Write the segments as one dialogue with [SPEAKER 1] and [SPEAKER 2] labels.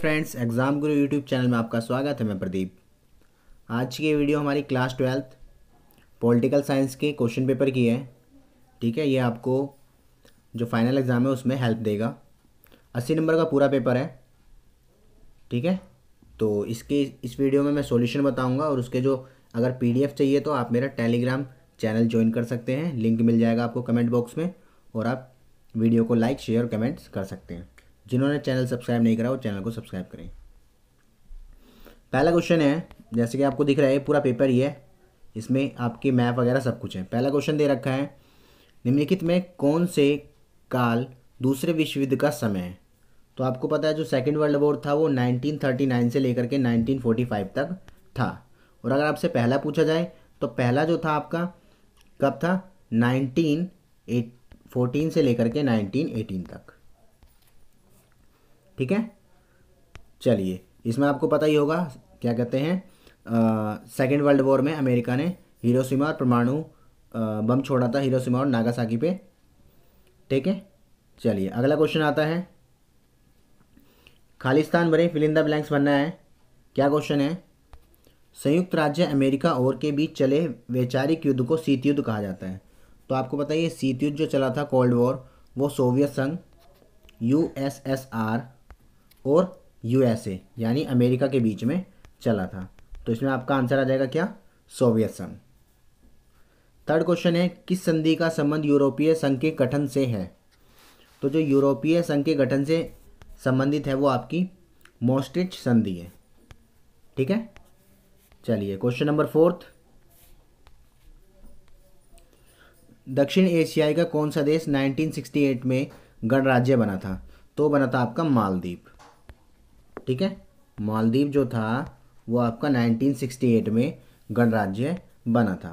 [SPEAKER 1] friends exam Guru YouTube channel में आपका स्वागत है मैं प्रदीप आज की ये वीडियो हमारी क्लास ट्वेल्थ पॉलिटिकल साइंस के क्वेश्चन पेपर की है ठीक है ये आपको जो फाइनल एग्ज़ाम है उसमें हेल्प देगा अस्सी नंबर का पूरा पेपर है ठीक है तो इसके इस वीडियो में मैं सॉल्यूशन बताऊंगा और उसके जो अगर पीडीएफ चाहिए तो आप मेरा टेलीग्राम चैनल ज्वाइन कर सकते हैं लिंक मिल जाएगा आपको कमेंट बॉक्स में और आप वीडियो को लाइक शेयर कमेंट्स कर सकते हैं जिन्होंने चैनल सब्सक्राइब नहीं करा वो चैनल को सब्सक्राइब करें पहला क्वेश्चन है जैसे कि आपको दिख रहा है पूरा पेपर ही है इसमें आपके मैप वगैरह सब कुछ है पहला क्वेश्चन दे रखा है निम्नलिखित में कौन से काल दूसरे विश्व युद्ध का समय है तो आपको पता है जो सेकेंड वर्ल्ड वॉर था वो 1939 से लेकर के 1945 तक था और अगर आपसे पहला पूछा जाए तो पहला जो था आपका कब था नाइनटीन एट फोर्टीन से लेकर के नाइनटीन एटीन तक ठीक है चलिए इसमें आपको पता ही होगा क्या कहते हैं सेकेंड वर्ल्ड वॉर में अमेरिका ने हीरोसीमा और परमाणु बम छोड़ा था हीरोसीमा और नागासाकी पे ठीक है चलिए अगला क्वेश्चन आता है खालिस्तान भरे फिलिंदा ब्लैंक्स बनना है क्या क्वेश्चन है संयुक्त राज्य अमेरिका और के बीच चले वैचारिक युद्ध को शीत युद्ध कहा जाता है तो आपको पता है शीत युद्ध जो चला था कोल्ड वॉर वो सोवियत संघ यूएसएसआर और यूएसए यानी अमेरिका के बीच में चला था तो इसमें आपका आंसर आ जाएगा क्या सोवियत संघ थर्ड क्वेश्चन है किस संधि का संबंध यूरोपीय संघ के गठन से है तो जो यूरोपीय संघ के गठन से संबंधित है वो आपकी मोस्टिच संधि है ठीक है चलिए क्वेश्चन नंबर फोर्थ दक्षिण एशियाई का कौन सा देश 1968 में गणराज्य बना था तो बना था आपका मालदीप ठीक है मालदीव जो था वो आपका 1968 में गणराज्य बना था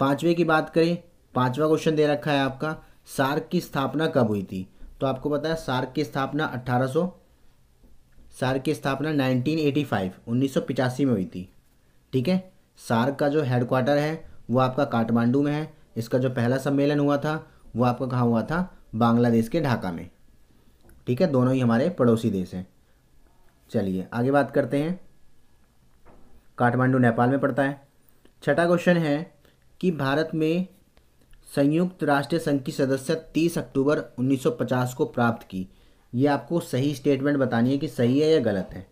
[SPEAKER 1] पांचवे की बात करें पांचवा क्वेश्चन दे रखा है आपका सार्क की स्थापना कब हुई थी तो आपको पता है सार्क की स्थापना 1800 सार्क की स्थापना 1985 1985 में हुई थी ठीक है सार्क का जो हेडक्वार्टर है वो आपका काठमांडू में है इसका जो पहला सम्मेलन हुआ था वो आपका कहाँ हुआ था बांग्लादेश के ढाका में ठीक है दोनों ही हमारे पड़ोसी देश हैं चलिए आगे बात करते हैं काठमांडू नेपाल में पड़ता है छठा क्वेश्चन है कि भारत में संयुक्त राष्ट्र संघ की सदस्यता तीस अक्टूबर 1950 को प्राप्त की ये आपको सही स्टेटमेंट बतानी है कि सही है या गलत है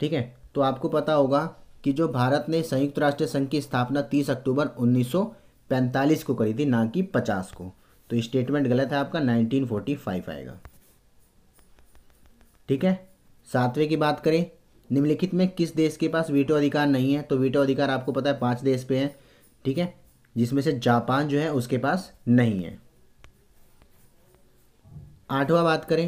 [SPEAKER 1] ठीक है तो आपको पता होगा कि जो भारत ने संयुक्त राष्ट्र संघ की स्थापना 30 अक्टूबर 1945 को करी थी ना कि 50 को तो स्टेटमेंट गलत है आपका 1945 आएगा ठीक है सातवें की बात करें निम्नलिखित में किस देश के पास वीटो अधिकार नहीं है तो वीटो अधिकार आपको पता है पाँच देश पे है ठीक है जिसमें से जापान जो है उसके पास नहीं है आठवां बात करें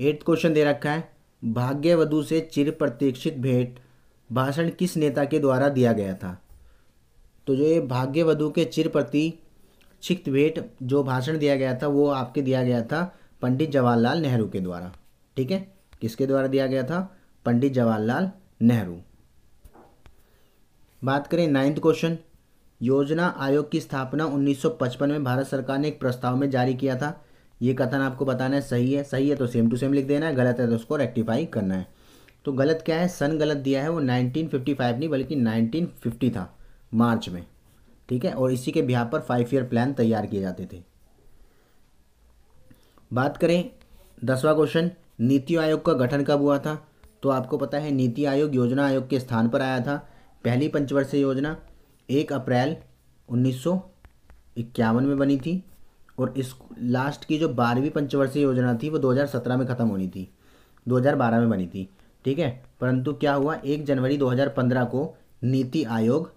[SPEAKER 1] एट्थ क्वेश्चन दे रखा है भाग्यवधु से चिर प्रतीक्षित भेंट भाषण किस नेता के द्वारा दिया गया था तो जो ये भाग्यवधु के चिर प्रतीक्षित भेंट जो भाषण दिया गया था वो आपके दिया गया था पंडित जवाहरलाल नेहरू के द्वारा ठीक है किसके द्वारा दिया गया था पंडित जवाहरलाल नेहरू बात करें नाइन्थ क्वेश्चन योजना आयोग की स्थापना 1955 में भारत सरकार ने एक प्रस्ताव में जारी किया था ये कथन आपको बताना है सही है सही है तो सेम टू सेम लिख देना है गलत है तो उसको रेक्टिफाई करना है तो गलत क्या है सन गलत दिया है वो 1955 नहीं बल्कि 1950 था मार्च में ठीक है और इसी के बिहार पर फाइव ईयर प्लान तैयार किए जाते थे बात करें दसवा क्वेश्चन नीति आयोग का गठन कब हुआ था तो आपको पता है नीति आयोग योजना आयोग के स्थान पर आया था पहली पंचवर्षीय योजना एक अप्रैल उन्नीस इक्यावन में बनी थी और इस लास्ट की जो बारहवीं पंचवर्षीय योजना थी वो 2017 में ख़त्म होनी थी 2012 में बनी थी ठीक है परंतु क्या हुआ एक जनवरी 2015 को नीति आयोग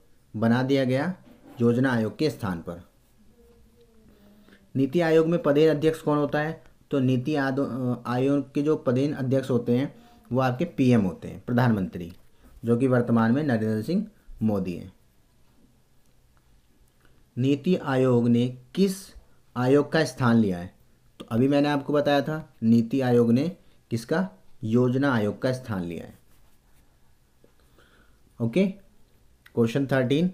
[SPEAKER 1] बना दिया गया योजना आयोग के स्थान पर नीति आयोग में पदेन अध्यक्ष कौन होता है तो नीति आयोग के जो पदेन अध्यक्ष होते हैं वो आपके पीएम होते हैं प्रधानमंत्री जो कि वर्तमान में नरेंद्र सिंह मोदी हैं नीति आयोग ने किस आयोग का स्थान लिया है तो अभी मैंने आपको बताया था नीति आयोग ने किसका योजना आयोग का स्थान लिया है ओके क्वेश्चन थर्टीन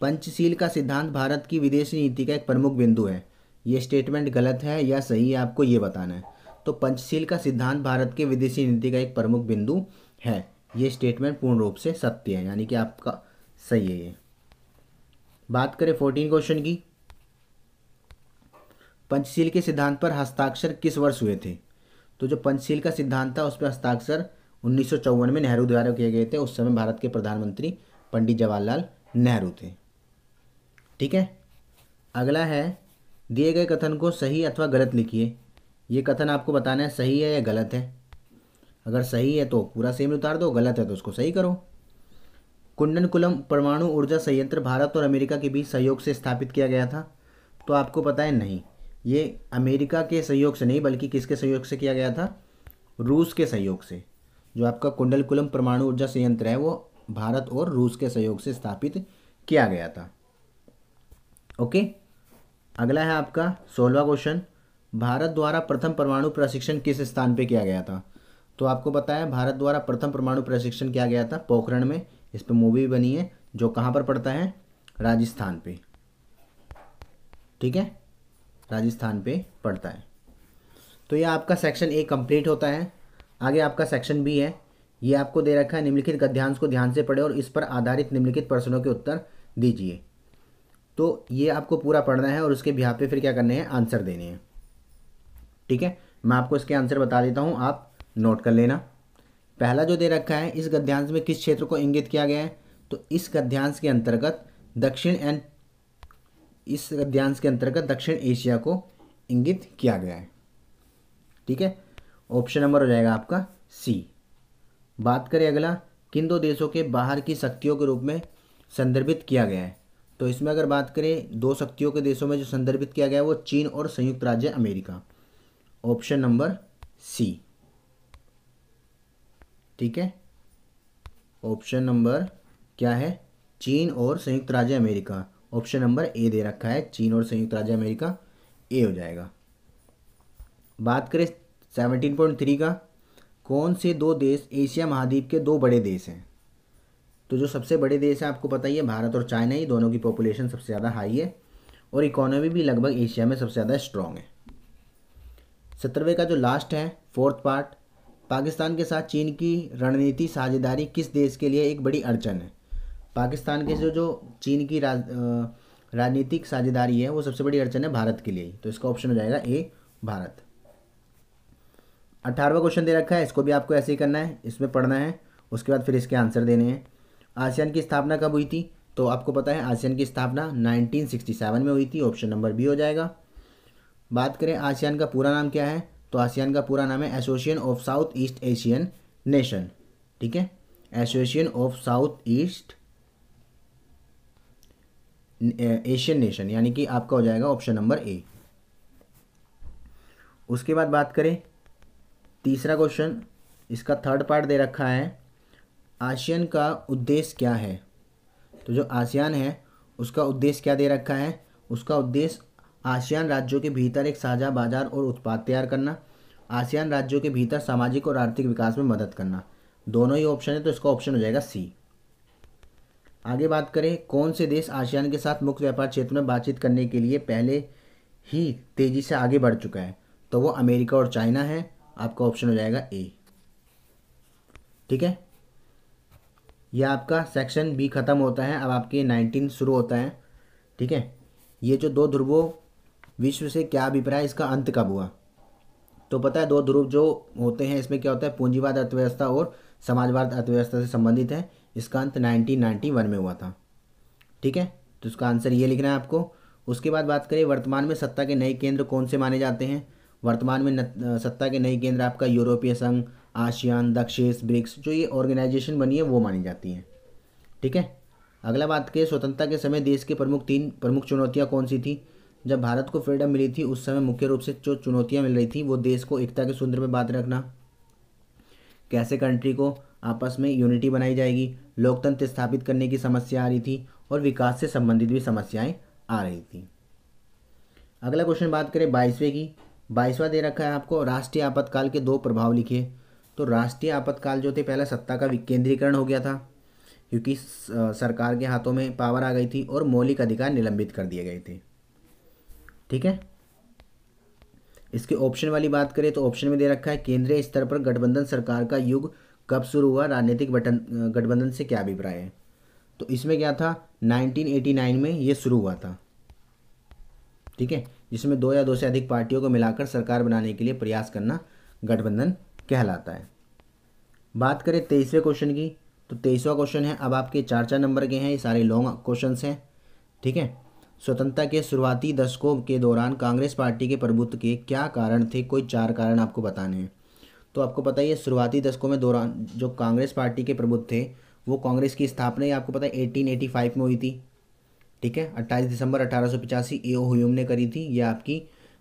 [SPEAKER 1] पंचशील का सिद्धांत भारत की विदेश नीति का एक प्रमुख बिंदु है ये स्टेटमेंट गलत है या सही है आपको ये बताना है तो पंचशील का सिद्धांत भारत के विदेशी नीति का एक प्रमुख बिंदु है ये स्टेटमेंट पूर्ण रूप से सत्य है यानी कि आपका सही है ये बात करें फोर्टीन क्वेश्चन की पंचशील के सिद्धांत पर हस्ताक्षर किस वर्ष हुए थे तो जो पंचशील का सिद्धांत था उस पर हस्ताक्षर उन्नीस में नेहरू द्वारा किए गए थे उस समय भारत के प्रधानमंत्री पंडित जवाहरलाल नेहरू थे ठीक है अगला है दिए गए कथन को सही अथवा गलत लिखिए ये कथन आपको बताना है सही है या गलत है अगर सही है तो पूरा सेम उतार दो गलत है तो उसको सही करो कुंडन कुलम परमाणु ऊर्जा संयंत्र भारत और अमेरिका के बीच सहयोग से स्थापित किया गया था तो आपको पता है नहीं ये अमेरिका के सहयोग से नहीं बल्कि किसके सहयोग से किया गया था रूस के सहयोग से जो आपका कुलम परमाणु ऊर्जा संयंत्र है वो भारत और रूस के सहयोग से स्थापित किया गया था ओके अगला है आपका सोलवा क्वेश्चन भारत द्वारा प्रथम परमाणु प्रशिक्षण किस स्थान पे किया गया था तो आपको बताया भारत द्वारा प्रथम परमाणु प्रशिक्षण किया गया था पोखरण में इस पर मूवी बनी है जो कहाँ पर पड़ता है राजस्थान पे ठीक है राजस्थान पे पड़ता है तो ये आपका सेक्शन ए कंप्लीट होता है आगे आपका सेक्शन बी है ये आपको दे रखा है निम्नलिखित गद्यांश को ध्यान से पढ़े और इस पर आधारित निम्नलिखित प्रश्नों के उत्तर दीजिए तो ये आपको पूरा पढ़ना है और उसके बिहार पे फिर क्या करने हैं आंसर देने हैं ठीक है मैं आपको इसके आंसर बता देता हूँ आप नोट कर लेना पहला जो दे रखा है इस गद्यांश में किस क्षेत्र को इंगित किया गया है तो इस गद्यांश के अंतर्गत दक्षिण एंड इस गद्यांश के अंतर्गत दक्षिण एशिया को इंगित किया गया है ठीक है ऑप्शन नंबर हो जाएगा आपका सी बात करें अगला किन दो देशों के बाहर की शक्तियों के रूप में संदर्भित किया गया है तो इसमें अगर बात करें दो शक्तियों के देशों में जो संदर्भित किया गया वो चीन और संयुक्त राज्य अमेरिका ऑप्शन नंबर सी ठीक है ऑप्शन नंबर क्या है चीन और संयुक्त राज्य अमेरिका ऑप्शन नंबर ए दे रखा है चीन और संयुक्त राज्य अमेरिका ए हो जाएगा बात करें सेवनटीन पॉइंट थ्री का कौन से दो देश एशिया महाद्वीप के दो बड़े देश हैं तो जो सबसे बड़े देश हैं आपको पता ही है भारत और चाइना ही दोनों की पॉपुलेशन सबसे ज़्यादा हाई है और इकोनॉमी भी लगभग एशिया में सबसे ज़्यादा स्ट्रॉन्ग है सत्रहवें का जो लास्ट है फोर्थ पार्ट पाकिस्तान के साथ चीन की रणनीति साझेदारी किस देश के लिए एक बड़ी अड़चन है पाकिस्तान के जो जो चीन की राज राजनीतिक साझेदारी है वो सबसे बड़ी अड़चन है भारत के लिए तो इसका ऑप्शन हो जाएगा ए भारत अठारहवा क्वेश्चन दे रखा है इसको भी आपको ऐसे ही करना है इसमें पढ़ना है उसके बाद फिर इसके आंसर देने हैं आसियान की स्थापना कब हुई थी तो आपको पता है आसियान की स्थापना 1967 में हुई थी ऑप्शन नंबर बी हो जाएगा बात करें आसियान का पूरा नाम क्या है तो आसियान का पूरा नाम है association of south east Asian nation ठीक है association of south east Asian nation यानी कि आपका हो जाएगा ऑप्शन नंबर ए उसके बाद बात करें तीसरा क्वेश्चन इसका थर्ड पार्ट दे रखा है आसियान का उद्देश्य क्या है तो जो आसियान है उसका उद्देश्य क्या दे रखा है उसका उद्देश्य आसियान राज्यों के भीतर एक साझा बाजार और उत्पाद तैयार करना आसियान राज्यों के भीतर सामाजिक और आर्थिक विकास में मदद करना दोनों ही ऑप्शन है तो इसका ऑप्शन हो जाएगा सी आगे बात करें कौन से देश आसियान के साथ मुक्त व्यापार क्षेत्र में बातचीत करने के लिए पहले ही तेज़ी से आगे बढ़ चुका है तो वो अमेरिका और चाइना है आपका ऑप्शन हो जाएगा ए ठीक है यह आपका सेक्शन बी ख़त्म होता है अब आपके नाइनटीन शुरू होता है ठीक है ये जो दो ध्रुवों विश्व से क्या अभिप्राय इसका अंत कब हुआ तो पता है दो ध्रुव जो होते हैं इसमें क्या होता है पूंजीवाद अर्थव्यवस्था और समाजवाद अर्थव्यवस्था से संबंधित है इसका अंत 1991 में हुआ था ठीक है तो इसका आंसर ये लिखना है आपको उसके बाद बात करें वर्तमान में सत्ता के नए केंद्र कौन से माने जाते हैं वर्तमान में सत्ता के नए केंद्र आपका यूरोपीय संघ आशियान दक्षेस ब्रिक्स जो ये ऑर्गेनाइजेशन बनी है वो मानी जाती हैं ठीक है अगला बात के स्वतंत्रता के समय देश के प्रमुख तीन प्रमुख चुनौतियाँ कौन सी थी जब भारत को फ्रीडम मिली थी उस समय मुख्य रूप से जो चुनौतियाँ मिल रही थी वो देश को एकता के सूत्र में बात रखना कैसे कंट्री को आपस में यूनिटी बनाई जाएगी लोकतंत्र स्थापित करने की समस्या आ रही थी और विकास से संबंधित भी समस्याएं आ रही थी अगला क्वेश्चन बात करें बाईसवें की बाईसवा दे रखा है आपको राष्ट्रीय आपातकाल के दो प्रभाव लिखिए तो राष्ट्रीय आपातकाल जो थे पहला सत्ता का विकेंद्रीकरण हो गया था क्योंकि सरकार के हाथों में पावर आ गई थी और मौलिक अधिकार निलंबित कर दिए गए थे ठीक है इसके ऑप्शन वाली बात करें तो ऑप्शन में दे रखा है केंद्रीय स्तर पर गठबंधन सरकार का युग कब शुरू हुआ राजनीतिक बटन गठबंधन से क्या अभिप्राय है तो इसमें क्या था 1989 में ये शुरू हुआ था ठीक है जिसमें दो या दो से अधिक पार्टियों को मिलाकर सरकार बनाने के लिए प्रयास करना गठबंधन कहलाता है बात करें तेईसवें क्वेश्चन की तो तेईसवा क्वेश्चन है अब आपके चार चार नंबर के हैं ये सारे लॉन्ग क्वेश्चन हैं ठीक है स्वतंत्रता के शुरुआती दशकों के दौरान कांग्रेस पार्टी के प्रभुत्व के क्या कारण थे कोई चार कारण आपको बताने हैं तो आपको पता ही है शुरुआती दशकों में दौरान जो कांग्रेस पार्टी के प्रभुत्व थे वो कांग्रेस की स्थापना ही आपको पता है एटीन में हुई थी ठीक है 28 दिसंबर अठारह सौ पचासी ए ओ ने करी थी यह आपकी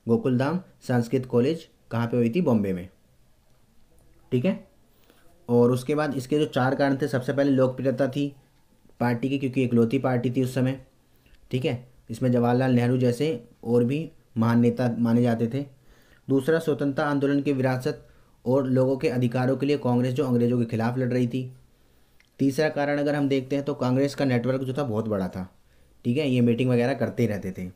[SPEAKER 1] गोकुल धाम संस्कृत कॉलेज कहाँ पे हुई थी बॉम्बे में ठीक है और उसके बाद इसके जो चार कारण थे सबसे पहले लोकप्रियता थी पार्टी की क्योंकि इकलौती पार्टी थी उस समय ठीक है इसमें जवाहरलाल नेहरू जैसे और भी महान नेता माने जाते थे दूसरा स्वतंत्रता आंदोलन की विरासत और लोगों के अधिकारों के लिए कांग्रेस जो अंग्रेज़ों के खिलाफ लड़ रही थी तीसरा कारण अगर हम देखते हैं तो कांग्रेस का नेटवर्क जो था बहुत बड़ा था ठीक है ये मीटिंग वगैरह करते ही रहते थे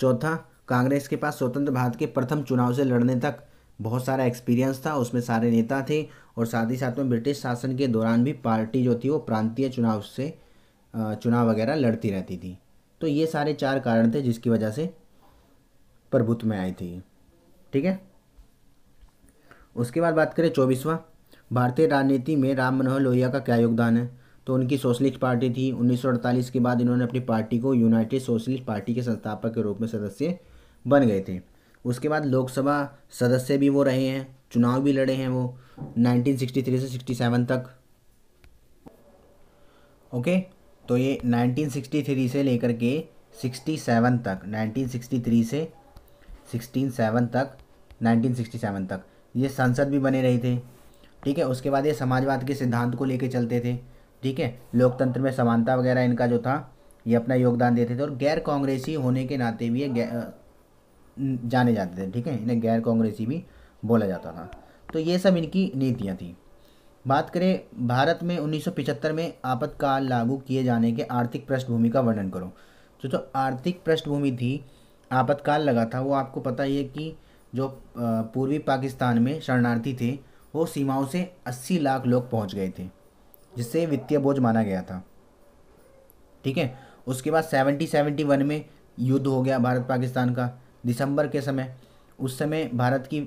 [SPEAKER 1] चौथा कांग्रेस के पास स्वतंत्र भारत के प्रथम चुनाव से लड़ने तक बहुत सारा एक्सपीरियंस था उसमें सारे नेता थे और साथ ही साथ में ब्रिटिश शासन के दौरान भी पार्टी जो थी वो प्रांतीय चुनाव से चुनाव वगैरह लड़ती रहती थी तो ये सारे चार कारण थे जिसकी वजह से प्रभुत्व में आई थी ठीक है उसके बाद बात करें चौबीसवा भारतीय राजनीति में राम मनोहर लोहिया का क्या योगदान है तो उनकी सोशलिस्ट पार्टी थी 1948 के बाद इन्होंने अपनी पार्टी को यूनाइटेड सोशलिस्ट पार्टी के संस्थापक के रूप में सदस्य बन गए थे उसके बाद लोकसभा सदस्य भी वो रहे हैं चुनाव भी लड़े हैं वो 1963 से 67 तक ओके तो ये 1963 से लेकर के 67 तक 1963 से 67 तक 1967 तक ये संसद भी बने रहे थे ठीक है उसके बाद ये समाजवाद के सिद्धांत को लेके चलते थे ठीक है लोकतंत्र में समानता वगैरह इनका जो था ये अपना योगदान देते थे और गैर कांग्रेसी होने के नाते भी ये जाने जाते थे ठीक है इन्हें गैर कांग्रेसी भी बोला जाता था तो ये सब इनकी नीतियाँ थी बात करें भारत में 1975 में आपातकाल लागू किए जाने के आर्थिक पृष्ठभूमि का वर्णन करो जो तो जो आर्थिक पृष्ठभूमि थी आपातकाल लगा था वो आपको पता ही है कि जो पूर्वी पाकिस्तान में शरणार्थी थे वो सीमाओं से 80 लाख लोग पहुंच गए थे जिससे वित्तीय बोझ माना गया था ठीक है उसके बाद सेवेंटी सेवेंटी वन में युद्ध हो गया भारत पाकिस्तान का दिसंबर के समय उस समय भारत की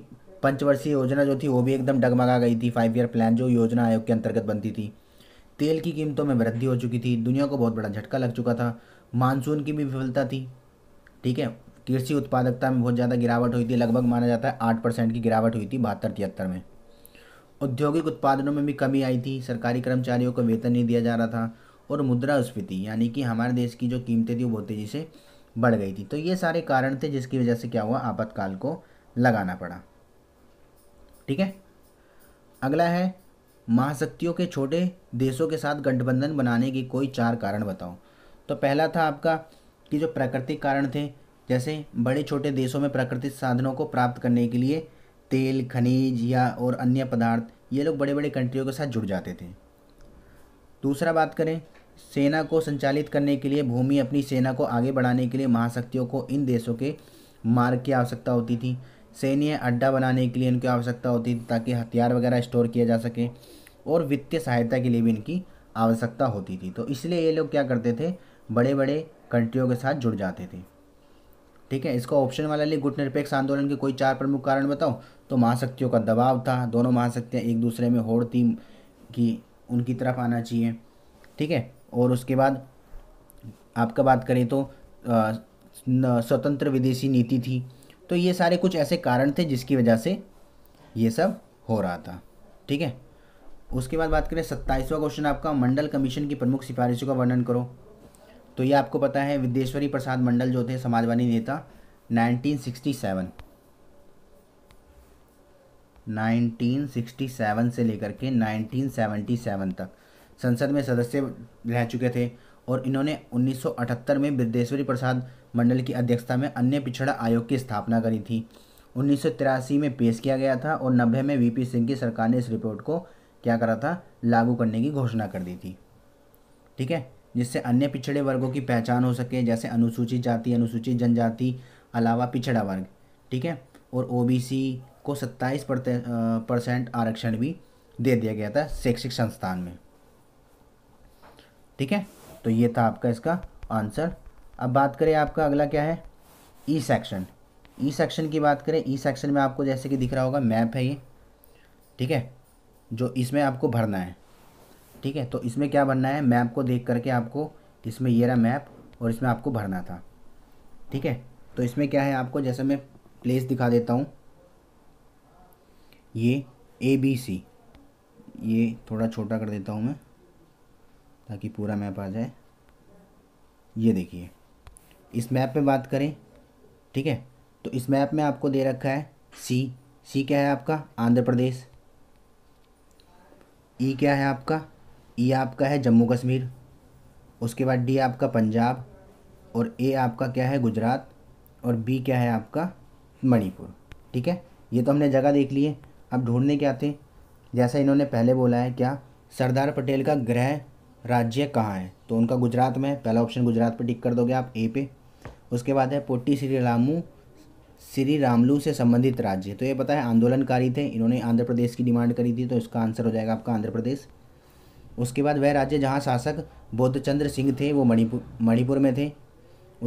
[SPEAKER 1] पंचवर्षीय योजना जो थी वो भी एकदम डगमगा गई थी फाइव ईयर प्लान जो योजना आयोग के अंतर्गत बनती थी तेल की कीमतों में वृद्धि हो चुकी थी दुनिया को बहुत बड़ा झटका लग चुका था मानसून की भी विफलता थी ठीक है कृषि उत्पादकता में बहुत ज़्यादा गिरावट हुई थी लगभग माना जाता है आठ परसेंट की गिरावट हुई थी बहत्तर तिहत्तर में औद्योगिक उत्पादनों में भी कमी आई थी सरकारी कर्मचारियों को वेतन नहीं दिया जा रहा था और मुद्रा स्फीति यानी कि हमारे देश की जो कीमतें थी वो बहुत तेज़ी से बढ़ गई थी तो ये सारे कारण थे जिसकी वजह से क्या हुआ आपातकाल को लगाना पड़ा ठीक है अगला है महाशक्तियों के छोटे देशों के साथ गठबंधन बनाने के कोई चार कारण बताओ तो पहला था आपका कि जो प्राकृतिक कारण थे जैसे बड़े छोटे देशों में प्राकृतिक साधनों को प्राप्त करने के लिए तेल खनिज या और अन्य पदार्थ ये लोग बड़े बड़े कंट्रियों के साथ जुड़ जाते थे दूसरा बात करें सेना को संचालित करने के लिए भूमि अपनी सेना को आगे बढ़ाने के लिए महाशक्तियों को इन देशों के मार्ग की आवश्यकता होती थी सैन्य अड्डा बनाने के लिए इनकी आवश्यकता होती थी ताकि हथियार वगैरह स्टोर किया जा सके और वित्तीय सहायता के लिए भी इनकी आवश्यकता होती थी तो इसलिए ये लोग क्या करते थे बड़े बड़े कंट्रियों के साथ जुड़ जाते थे ठीक है इसका ऑप्शन वाला लिए गुट निरपेक्ष आंदोलन के कोई चार प्रमुख कारण बताओ तो महाशक्तियों का दबाव था दोनों महाशक्तियाँ एक दूसरे में होड़ थी कि उनकी तरफ आना चाहिए ठीक है और उसके बाद आपका बात करें तो स्वतंत्र विदेशी नीति थी तो ये सारे कुछ ऐसे कारण थे जिसकी वजह से ये सब हो रहा था ठीक है उसके बाद बात करें सत्ताईसवा क्वेश्चन आपका मंडल कमीशन की प्रमुख सिफारिशों का वर्णन करो तो ये आपको पता है विद्येश्वरी प्रसाद मंडल जो थे समाजवादी नेता 1967 1967 से लेकर के 1977 तक संसद में सदस्य रह चुके थे और इन्होंने 1978 में बृद्धेश्वरी प्रसाद मंडल की अध्यक्षता में अन्य पिछड़ा आयोग की स्थापना करी थी उन्नीस में पेश किया गया था और नब्बे में वीपी सिंह की सरकार ने इस रिपोर्ट को क्या करा था लागू करने की घोषणा कर दी थी ठीक है जिससे अन्य पिछड़े वर्गों की पहचान हो सके जैसे अनुसूचित जाति अनुसूचित जनजाति अलावा पिछड़ा वर्ग ठीक है और ओबीसी को 27 परसेंट आरक्षण भी दे दिया गया था शैक्षिक संस्थान में ठीक है तो ये था आपका इसका आंसर अब बात करें आपका अगला क्या है ई सेक्शन ई सेक्शन की बात करें ई e सेक्शन में आपको जैसे कि दिख रहा होगा मैप है ये ठीक है जो इसमें आपको भरना है ठीक है तो इसमें क्या भरना है मैप को देख करके आपको इसमें ये रहा मैप और इसमें आपको भरना था ठीक है तो इसमें क्या है आपको जैसे मैं प्लेस दिखा देता हूँ ये ए बी सी ये थोड़ा छोटा कर देता हूँ मैं ताकि पूरा मैप आ जाए ये देखिए इस मैप में बात करें ठीक है तो इस मैप में आपको दे रखा है सी सी क्या है आपका आंध्र प्रदेश ई e क्या है आपका ई e आपका है जम्मू कश्मीर उसके बाद डी आपका पंजाब और ए आपका क्या है गुजरात और बी क्या है आपका मणिपुर ठीक है ये तो हमने जगह देख ली है अब ढूंढने आते हैं जैसा इन्होंने पहले बोला है क्या सरदार पटेल का ग्रह राज्य कहाँ है तो उनका गुजरात में पहला ऑप्शन गुजरात पर टिक कर दोगे आप ए पे उसके बाद है पोटी श्री रामू श्री रामलू से संबंधित राज्य तो ये पता है आंदोलनकारी थे इन्होंने आंध्र प्रदेश की डिमांड करी थी तो इसका आंसर हो जाएगा आपका आंध्र प्रदेश उसके बाद वह राज्य जहाँ शासक चंद्र सिंह थे वो मणिपुर मणिपुर में थे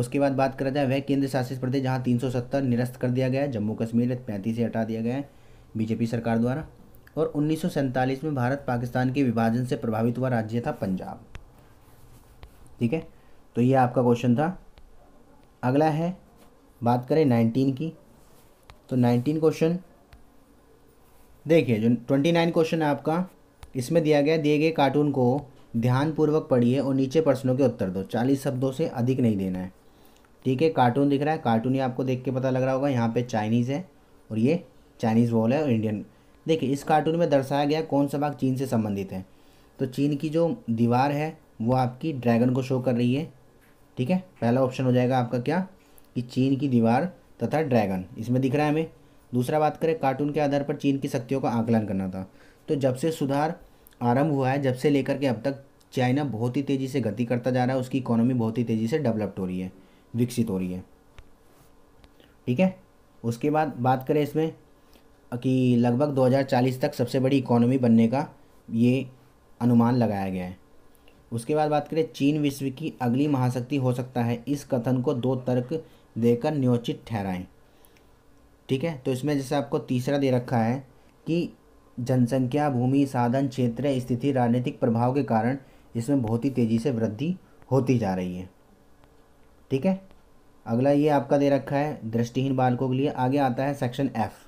[SPEAKER 1] उसके बाद बात करा जाए वह केंद्र शासित प्रदेश जहाँ 370 निरस्त कर दिया गया है जम्मू कश्मीर पैंतीस से हटा दिया गया है बीजेपी सरकार द्वारा और उन्नीस में भारत पाकिस्तान के विभाजन से प्रभावित हुआ राज्य था पंजाब ठीक है तो ये आपका क्वेश्चन था अगला है बात करें नाइनटीन की तो नाइनटीन क्वेश्चन देखिए जो ट्वेंटी नाइन क्वेश्चन है आपका इसमें दिया गया दिए गए कार्टून को ध्यानपूर्वक पढ़िए और नीचे प्रश्नों के उत्तर दो चालीस शब्दों से अधिक नहीं देना है ठीक है कार्टून दिख रहा है कार्टून ही आपको देख के पता लग रहा होगा यहाँ पे चाइनीज़ है और ये चाइनीज़ वॉल है और इंडियन देखिए इस कार्टून में दर्शाया गया कौन सा भाग चीन से संबंधित है तो चीन की जो दीवार है वो आपकी ड्रैगन को शो कर रही है ठीक है पहला ऑप्शन हो जाएगा आपका क्या कि चीन की दीवार तथा ड्रैगन इसमें दिख रहा है हमें दूसरा बात करें कार्टून के आधार पर चीन की शक्तियों का आकलन करना था तो जब से सुधार आरंभ हुआ है जब से लेकर के अब तक चाइना बहुत ही तेज़ी से गति करता जा रहा है उसकी इकोनॉमी बहुत ही तेज़ी से डेवलप्ड हो रही है विकसित हो रही है ठीक है उसके बाद बात करें इसमें कि लगभग 2040 तक सबसे बड़ी इकोनॉमी बनने का ये अनुमान लगाया गया है उसके बाद बात करें चीन विश्व की अगली महाशक्ति हो सकता है इस कथन को दो तर्क देकर न्योचित ठहराएं ठीक है तो इसमें जैसे आपको तीसरा दे रखा है कि जनसंख्या भूमि साधन क्षेत्र स्थिति राजनीतिक प्रभाव के कारण इसमें बहुत ही तेज़ी से वृद्धि होती जा रही है ठीक है अगला ये आपका दे रखा है दृष्टिहीन बालकों के लिए आगे आता है सेक्शन एफ़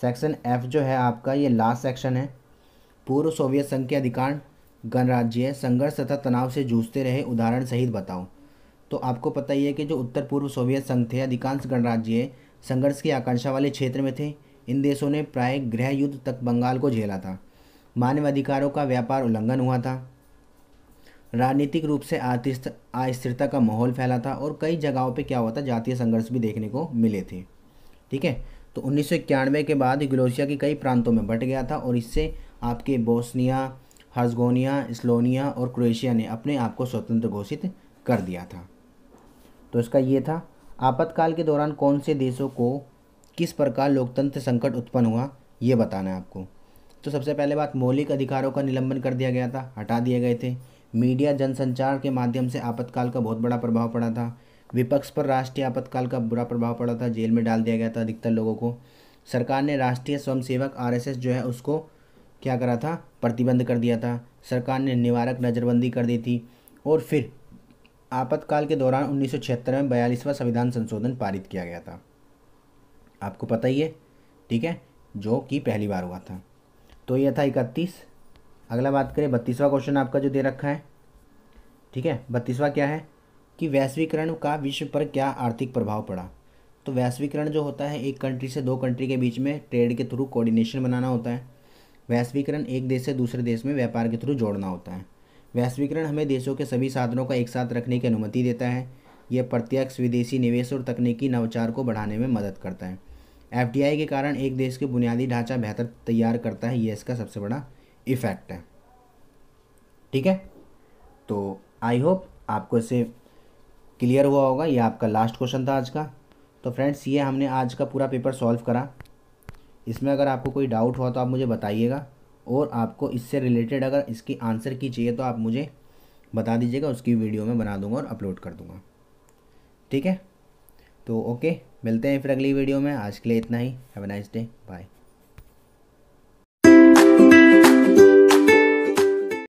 [SPEAKER 1] सेक्शन एफ जो है आपका ये लास्ट सेक्शन है पूर्व सोवियत संघ के अधिकार गणराज्य संघर्ष तथा तनाव से जूझते रहे उदाहरण सहित बताओ तो आपको पता ही है कि जो उत्तर पूर्व सोवियत संघ थे अधिकांश गणराज्य संघर्ष की आकांक्षा वाले क्षेत्र में थे इन देशों ने प्राय गृह युद्ध तक बंगाल को झेला था मानवाधिकारों का व्यापार उल्लंघन हुआ था राजनीतिक रूप से अस्थिरता का माहौल फैला था और कई जगहों पे क्या हुआ था जातीय संघर्ष भी देखने को मिले थे ठीक है तो उन्नीस के बाद ग्लोशिया के कई प्रांतों में बट गया था और इससे आपके बोस्निया हर्जगोनिया स्लोनिया और क्रोएशिया ने अपने आप को स्वतंत्र घोषित कर दिया था तो इसका ये था आपातकाल के दौरान कौन से देशों को किस प्रकार लोकतंत्र संकट उत्पन्न हुआ ये बताना है आपको तो सबसे पहले बात मौलिक अधिकारों का निलंबन कर दिया गया था हटा दिए गए थे मीडिया जनसंचार के माध्यम से आपातकाल का बहुत बड़ा प्रभाव पड़ा था विपक्ष पर राष्ट्रीय आपातकाल का बुरा प्रभाव पड़ा था जेल में डाल दिया गया था अधिकतर लोगों को सरकार ने राष्ट्रीय स्वयंसेवक आरएसएस जो है उसको क्या करा था प्रतिबंध कर दिया था सरकार ने निवारक नज़रबंदी कर दी थी और फिर आपातकाल के दौरान उन्नीस में बयालीसवां संविधान संशोधन पारित किया गया था आपको पता ही है ठीक है जो कि पहली बार हुआ था तो यह था इकतीस अगला बात करें बत्तीसवा क्वेश्चन आपका जो दे रखा है ठीक है बत्तीसवा क्या है कि वैश्वीकरण का विश्व पर क्या आर्थिक प्रभाव पड़ा तो वैश्वीकरण जो होता है एक कंट्री से दो कंट्री के बीच में ट्रेड के थ्रू कोऑर्डिनेशन बनाना होता है वैश्वीकरण एक देश से दूसरे देश में व्यापार के थ्रू जोड़ना होता है वैश्वीकरण हमें देशों के सभी साधनों का एक साथ रखने की अनुमति देता है यह प्रत्यक्ष विदेशी निवेश और तकनीकी नवाचार को बढ़ाने में मदद करता है एफ के कारण एक देश के बुनियादी ढांचा बेहतर तैयार करता है ये इसका सबसे बड़ा इफ़ेक्ट है ठीक है तो आई होप आपको इसे क्लियर हुआ होगा ये आपका लास्ट क्वेश्चन था आज का तो फ्रेंड्स ये हमने आज का पूरा पेपर सॉल्व करा इसमें अगर आपको कोई डाउट हुआ तो आप मुझे बताइएगा और आपको इससे रिलेटेड अगर इसकी आंसर की चाहिए तो आप मुझे बता दीजिएगा उसकी वीडियो में बना दूंगा और अपलोड कर दूंगा ठीक है तो ओके मिलते हैं फिर अगली वीडियो में आज के लिए इतना ही have a nice day bye